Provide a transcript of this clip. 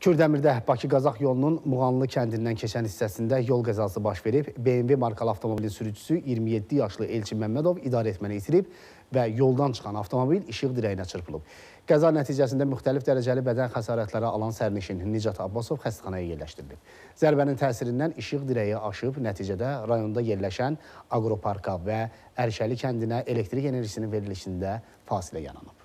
Kürdəmirdə Bakı-Qazax yolunun Muğanlı kəndindən keçən hissəsində yol qəzası baş verib. BMW markalı avtomobilin sürücüsü 27 yaşlı Elçin Məmmədov idarəetməni itirib və yoldan çıxan avtomobil işıq dirəyinə çırpılıb. Qəza nəticəsində müxtəlif dərəcəli bədən xəsarətləri alan sərnişin Nicat Abbasov xəstəxanaya yerləşdirilib. Zərbənin təsirindən işıq dirəyi aşıb, nəticədə rayonda yerləşən aqroparka və Ərşəli kəndinə elektrik enerjisinin verilişində fasilə yaranıb.